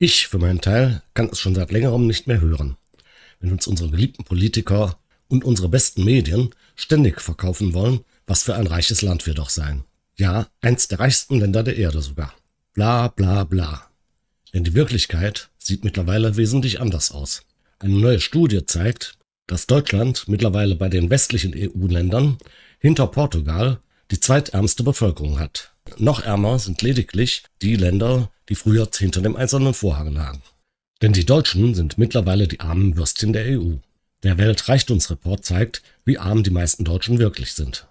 Ich für meinen Teil kann es schon seit längerem nicht mehr hören, wenn uns unsere geliebten Politiker und unsere besten Medien ständig verkaufen wollen, was für ein reiches Land wir doch seien. Ja, eins der reichsten Länder der Erde sogar. Bla bla bla. Denn die Wirklichkeit sieht mittlerweile wesentlich anders aus. Eine neue Studie zeigt, dass Deutschland mittlerweile bei den westlichen EU-Ländern hinter Portugal die zweitärmste Bevölkerung hat. Noch ärmer sind lediglich die Länder, die früher hinter dem eisernen Vorhang lagen. Denn die Deutschen sind mittlerweile die armen Würstchen der EU. Der Weltreichtumsreport zeigt, wie arm die meisten Deutschen wirklich sind.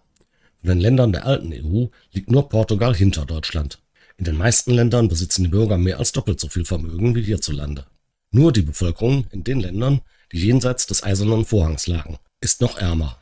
In den Ländern der alten EU liegt nur Portugal hinter Deutschland. In den meisten Ländern besitzen die Bürger mehr als doppelt so viel Vermögen wie hierzulande. Nur die Bevölkerung in den Ländern, die jenseits des eisernen Vorhangs lagen, ist noch ärmer.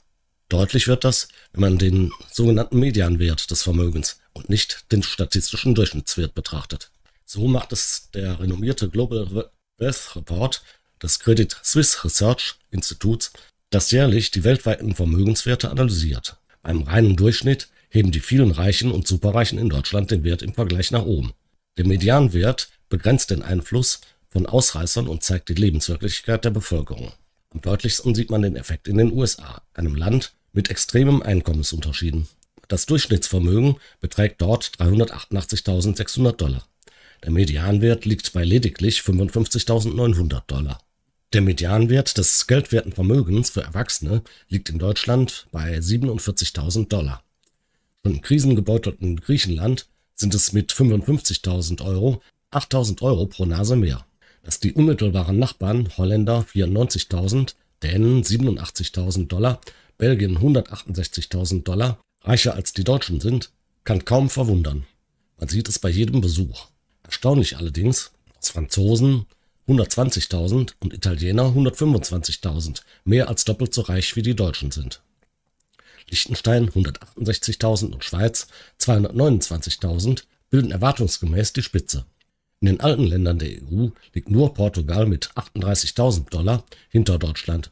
Deutlich wird das, wenn man den sogenannten Medianwert des Vermögens und nicht den statistischen Durchschnittswert betrachtet. So macht es der renommierte Global Wealth Report des Credit Suisse Research Instituts, das jährlich die weltweiten Vermögenswerte analysiert. Beim reinen Durchschnitt heben die vielen Reichen und Superreichen in Deutschland den Wert im Vergleich nach oben. Der Medianwert begrenzt den Einfluss von Ausreißern und zeigt die Lebenswirklichkeit der Bevölkerung. Am deutlichsten sieht man den Effekt in den USA, einem Land mit extremem Einkommensunterschieden. Das Durchschnittsvermögen beträgt dort 388.600 Dollar. Der Medianwert liegt bei lediglich 55.900 Dollar. Der Medianwert des geldwerten Vermögens für Erwachsene liegt in Deutschland bei 47.000 Dollar. Von krisengebeutelten Griechenland sind es mit 55.000 Euro 8.000 Euro pro Nase mehr. Dass die unmittelbaren Nachbarn Holländer 94.000, Dänen 87.000 Dollar, Belgien 168.000 Dollar reicher als die Deutschen sind, kann kaum verwundern. Man sieht es bei jedem Besuch erstaunlich allerdings, dass Franzosen 120.000 und Italiener 125.000 mehr als doppelt so reich wie die Deutschen sind. Liechtenstein 168.000 und Schweiz 229.000 bilden erwartungsgemäß die Spitze. In den alten Ländern der EU liegt nur Portugal mit 38.000 Dollar hinter Deutschland.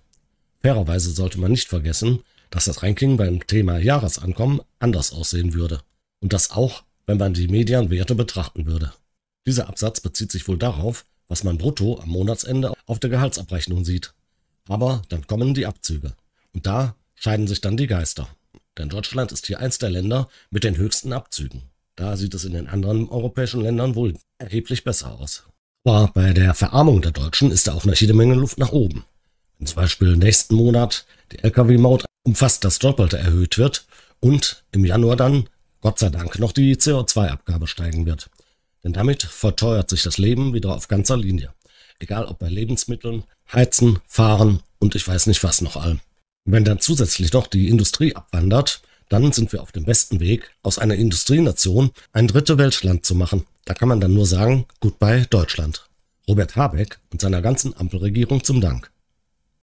Fairerweise sollte man nicht vergessen, dass das Ranking beim Thema Jahresankommen anders aussehen würde. Und das auch, wenn man die Medienwerte betrachten würde. Dieser Absatz bezieht sich wohl darauf, was man brutto am Monatsende auf der Gehaltsabrechnung sieht. Aber dann kommen die Abzüge. Und da scheiden sich dann die Geister. Denn Deutschland ist hier eins der Länder mit den höchsten Abzügen. Da sieht es in den anderen europäischen Ländern wohl erheblich besser aus. Aber bei der Verarmung der Deutschen ist da auch noch jede Menge Luft nach oben. Wenn zum Beispiel nächsten Monat die Lkw-Maut um fast das Doppelte erhöht wird und im Januar dann, Gott sei Dank, noch die CO2-Abgabe steigen wird. Denn damit verteuert sich das Leben wieder auf ganzer Linie. Egal ob bei Lebensmitteln, Heizen, Fahren und ich weiß nicht was noch allem. Wenn dann zusätzlich noch die Industrie abwandert, dann sind wir auf dem besten Weg, aus einer Industrienation ein dritte Weltland zu machen. Da kann man dann nur sagen, goodbye Deutschland. Robert Habeck und seiner ganzen Ampelregierung zum Dank.